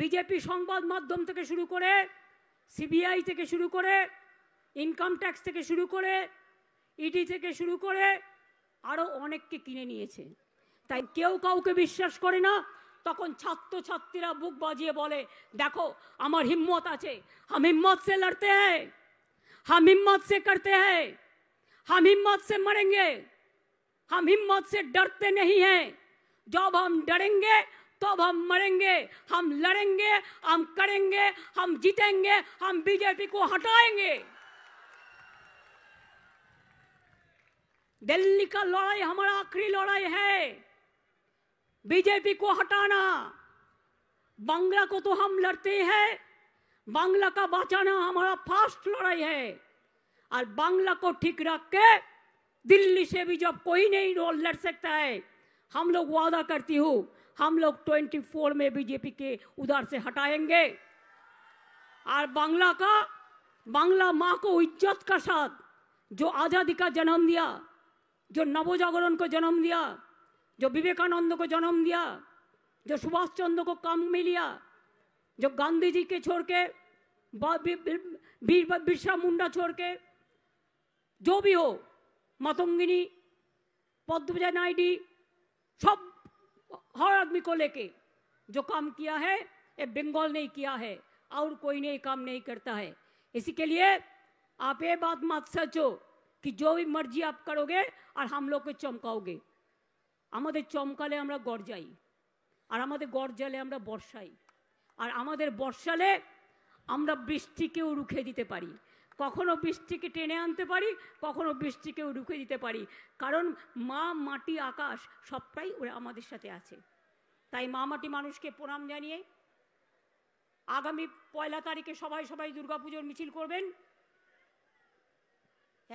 BJP সংবাদ মাধ্যম থেকে শুরু করে সিবিআই থেকে শুরু করে ইনকাম ট্যাক্স থেকে শুরু করে ইডি e থেকে শুরু করে আরও অনেককে কিনে নিয়েছে তাই কেউ কাউকে বিশ্বাস করে না তখন ছাত্র ছাত্রীরা বুক বাজিয়ে বলে দেখো আমার হিম্মত আছে হাম হিম্মত সে লড়তে হ্যাঁ হাম হিম্মত সে করতে হ্যাঁ হাম হিম্মত সে মরেঙ্গে হাম হিম্মত সে ডরতে নেই হ্যাঁ জব হাম ডরেঙ্গে तो अब हम मरेंगे हम लड़ेंगे हम करेंगे हम जीतेंगे हम बीजेपी को हटाएंगे दिल्ली का लड़ाई हमारा आखिरी लड़ाई है बीजेपी को हटाना बांग्ला को तो हम लड़ते हैं बांग्ला का बचाना हमारा फास्ट लड़ाई है और बांग्ला को ठीक रख के दिल्ली से भी जब कोई नहीं लड़ सकता है हम लोग वादा करती हूँ हम लोग 24 में बीजेपी के उधर से हटाएंगे और बांग्ला का बांग्ला माँ को इज्जत का साथ जो आज़ादी का जन्म दिया जो नवजागरण को जन्म दिया जो विवेकानंद को जन्म दिया जो सुभाष चंद्र को काम में लिया जो गांधी जी के छोड़ के बिरसा मुंडा छोड़ के जो भी हो मतंगिनी पद्मजा नायडी सब হয় адমিকো লেকে যে কাম কিয়া হে এ বেঙ্গল নে কিয়া হে আর কই নে কাম নেই করতা হে ইসিকি লিয়ে আপ এ বাত মাত সচো কি জো ভি মারজি আপ করোগে আর হাম লোক কে চমকওগে আমাদে চমকালে আমরা গরজাই আর আমাদে গরজালে আমরা বর্ষাই আর আমাদের বর্ষালে আমরা বৃষ্টি কেও রুখে দিতে পারি কখনো বৃষ্টিকে টেনে আনতে পারি কখনো বৃষ্টিকেও রুখে দিতে পারি কারণ মা মাটি আকাশ সবটাই ওরা আমাদের সাথে আছে তাই মা মাটি মানুষকে প্রণাম জানিয়ে আগামী পয়লা তারিখে সবাই সবাই দুর্গাপুজোর মিছিল করবেন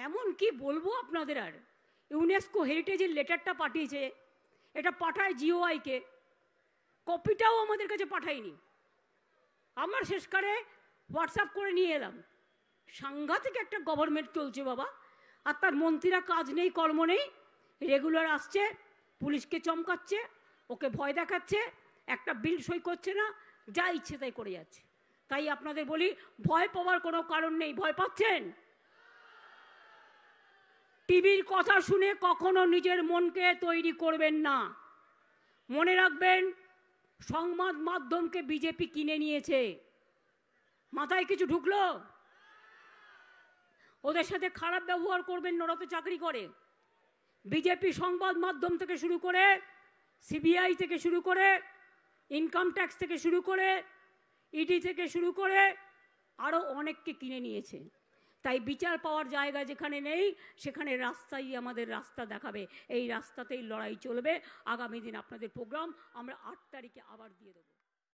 এমন কি বলবো আপনাদের আর ইউনেস্কো হেরিটেজের লেটারটা পাঠিয়েছে এটা পাঠায় জিওআইকে কপিটাও আমাদের কাছে পাঠায়নি আমার শেষকারে হোয়াটসঅ্যাপ করে নিয়ে এলাম সাংঘাতিক একটা গভর্নমেন্ট চলছে বাবা আর তার মন্ত্রীরা কাজ নেই কর্ম নেই রেগুলার আসছে পুলিশকে চমকাচ্ছে ওকে ভয় দেখাচ্ছে একটা বিল সই করছে না যা ইচ্ছে তাই করে যাচ্ছে তাই আপনাদের বলি ভয় পাওয়ার কোনো কারণ নেই ভয় পাচ্ছেন টিভির কথা শুনে কখনো নিজের মনকে তৈরি করবেন না মনে রাখবেন সংবাদ মাধ্যমকে বিজেপি কিনে নিয়েছে মাথায় কিছু ঢুকলো ওদের সাথে খারাপ ব্যবহার করবেন নরত চাকরি করে বিজেপি সংবাদ মাধ্যম থেকে শুরু করে সিবিআই থেকে শুরু করে ইনকাম ট্যাক্স থেকে শুরু করে ইডি e থেকে শুরু করে আরও অনেককে কিনে নিয়েছে তাই বিচার পাওয়ার জায়গা যেখানে নেই সেখানে রাস্তাই আমাদের রাস্তা দেখাবে এই রাস্তাতেই লড়াই চলবে আগামী দিন আপনাদের প্রোগ্রাম আমরা আট তারিখে আবার দিয়ে দেবো